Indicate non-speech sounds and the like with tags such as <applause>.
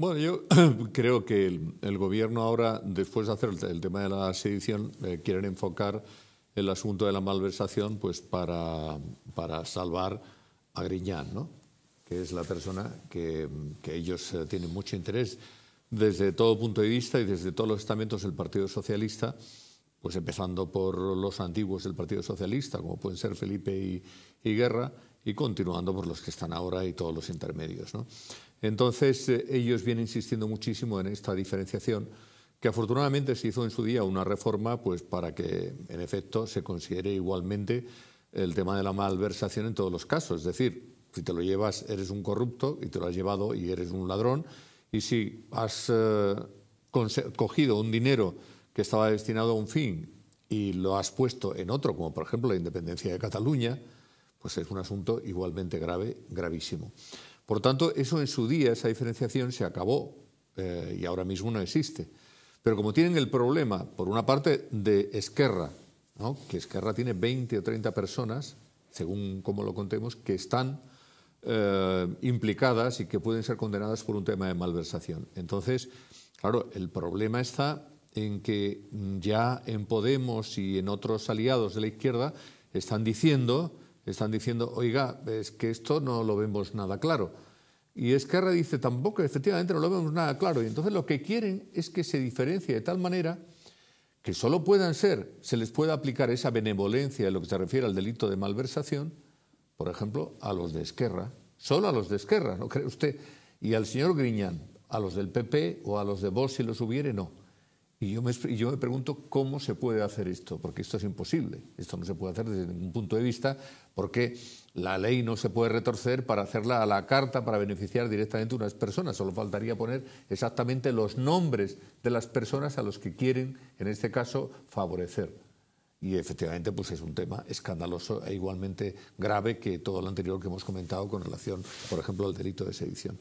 Bueno, yo <clears throat> creo que el, gobierno ahora, después de hacer el, tema de la sedición, eh, quieren enfocar el asunto de la malversación pues para, para salvar a Griñán, ¿no? que es la persona que, ellos eh, tienen mucho interés desde todo punto de vista y desde todos los estamentos del Partido Socialista, pues empezando por los antiguos del Partido Socialista, como pueden ser Felipe y Guerra, y continuando por los que están ahora y todos los intermedios. Entonces, eh, ellos vienen insistiendo muchísimo en esta diferenciación, que afortunadamente se hizo en su día una reforma pues, para que, en efecto, se considere igualmente el tema de la malversación en todos los casos. Es decir, si te lo llevas, eres un corrupto y te lo has llevado y eres un ladrón, y si has eh, cogido un dinero que estaba destinado a un fin y lo has puesto en otro, como por ejemplo la independencia de Cataluña, pues es un asunto igualmente grave, gravísimo. Por tanto, eso en su día, esa diferenciación se acabó eh, y ahora mismo no existe. Pero como tienen el problema, por una parte, de Esquerra, que Esquerra tiene 20 o 30 personas, según como lo contemos, que están eh, implicadas y que pueden ser condenadas por un tema de malversación. Entonces, claro, el problema está en que ya en Podemos y en otros aliados de la izquierda están diciendo están diciendo, oiga, es que esto no lo vemos nada claro. Y Esquerra dice, tampoco, efectivamente, no lo vemos nada claro. Y entonces lo que quieren es que se diferencie de tal manera que solo puedan ser, se les pueda aplicar esa benevolencia en lo que se refiere al delito de malversación, por ejemplo, a los de Esquerra, solo a los de Esquerra, ¿no cree usted? Y al señor Griñán, a los del PP o a los de Vox si los hubiere, no. Y yo me, yo me pregunto cómo se puede hacer esto, porque esto es imposible. Esto no se puede hacer desde ningún punto de vista, porque la ley no se puede retorcer para hacerla a la carta, para beneficiar directamente a unas personas. Solo faltaría poner exactamente los nombres de las personas a los que quieren, en este caso, favorecer. Y efectivamente, pues es un tema escandaloso e igualmente grave que todo lo anterior que hemos comentado con relación, por ejemplo, al delito de sedición.